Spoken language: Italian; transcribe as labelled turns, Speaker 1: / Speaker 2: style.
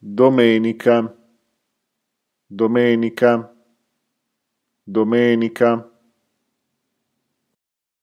Speaker 1: domenica, domenica, domenica.